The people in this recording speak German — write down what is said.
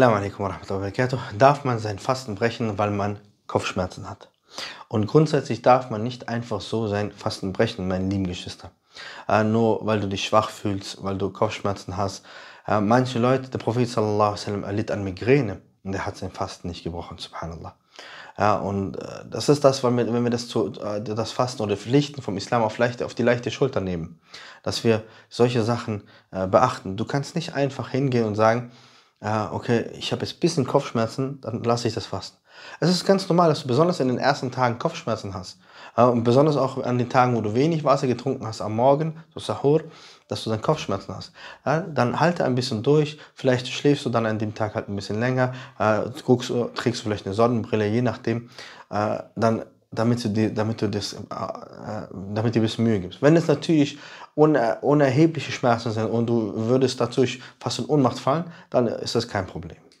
Assalamu alaikum wa wabarakatuh. Darf man sein Fasten brechen, weil man Kopfschmerzen hat? Und grundsätzlich darf man nicht einfach so sein Fasten brechen, meine lieben Geschwister. Äh, nur weil du dich schwach fühlst, weil du Kopfschmerzen hast. Äh, manche Leute, der Prophet sallallahu alaihi wasallam erlitt an Migräne und er hat sein Fasten nicht gebrochen, subhanallah. Ja, und äh, das ist das, weil wir, wenn wir das, zu, äh, das Fasten oder Pflichten vom Islam auf, leichte, auf die leichte Schulter nehmen, dass wir solche Sachen äh, beachten. Du kannst nicht einfach hingehen und sagen, ah, okay, ich habe jetzt ein bisschen Kopfschmerzen, dann lasse ich das Fasten. Es ist ganz normal, dass du besonders in den ersten Tagen Kopfschmerzen hast. Und besonders auch an den Tagen, wo du wenig Wasser getrunken hast am Morgen, so Sahur, dass du dann Kopfschmerzen hast. Dann halte ein bisschen durch, vielleicht schläfst du dann an dem Tag halt ein bisschen länger, guckst, trägst du vielleicht eine Sonnenbrille, je nachdem. Äh, dann damit du dir, damit du das, äh, äh, damit dir ein bisschen Mühe gibst. Wenn es natürlich uner, unerhebliche Schmerzen sind und du würdest dadurch fast in Ohnmacht fallen, dann ist das kein Problem.